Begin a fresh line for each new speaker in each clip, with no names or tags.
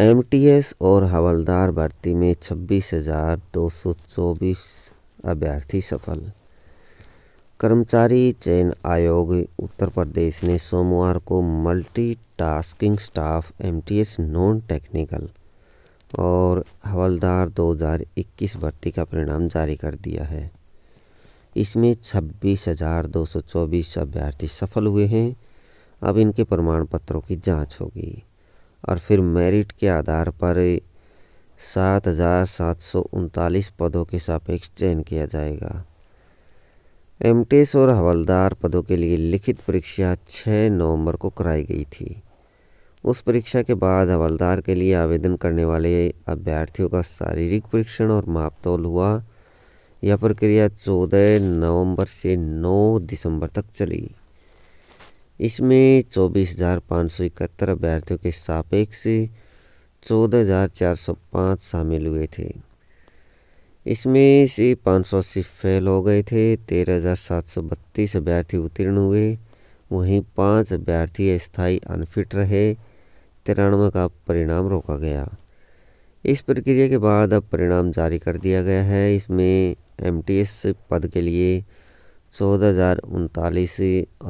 MTS और हवलदार भर्ती में छब्बीस हजार दो सौ चौबीस अभ्यर्थी सफल कर्मचारी चयन आयोग उत्तर प्रदेश ने सोमवार को multi tasking staff MTS non technical और हवलदार 2021 भर्ती का परिणाम जारी कर दिया है इसमें छब्बीस हजार दो सौ चौबीस अभ्यर्थी सफल हुए हैं अब इनके प्रमाण पत्रों की जांच होगी और फिर मेरिट के आधार पर सात हजार सात सौ उनतालीस पदों के सापेक्ष चयन किया जाएगा एम और हवलदार पदों के लिए लिखित परीक्षा 6 नवंबर को कराई गई थी उस परीक्षा के बाद हवलदार के लिए आवेदन करने वाले अभ्यर्थियों का शारीरिक परीक्षण और मापतोल हुआ यह प्रक्रिया 14 नवंबर से 9 दिसंबर तक चली इसमें चौबीस हजार पाँच सौ इकहत्तर अभ्यर्थियों के सापेक्ष चौदह हजार चार सौ पाँच शामिल हुए थे इसमें से पाँच सौ अस्सी फेल हो गए थे तेरह हजार सात सौ बत्तीस अभ्यर्थी उत्तीर्ण हुए वहीं पाँच अभ्यर्थी स्थायी अनफिट रहे तिरानवे का परिणाम रोका गया इस प्रक्रिया के बाद अब परिणाम जारी कर दिया गया है इसमें एम पद के लिए चौदह हज़ार उनतालीस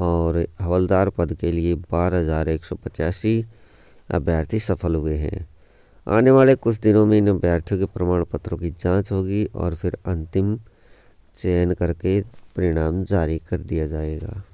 और हवलदार पद के लिए बारह हज़ार एक सौ पचासी अभ्यर्थी सफल हुए हैं आने वाले कुछ दिनों में इन अभ्यर्थियों के प्रमाण पत्रों की जांच होगी और फिर अंतिम चयन करके परिणाम जारी कर दिया जाएगा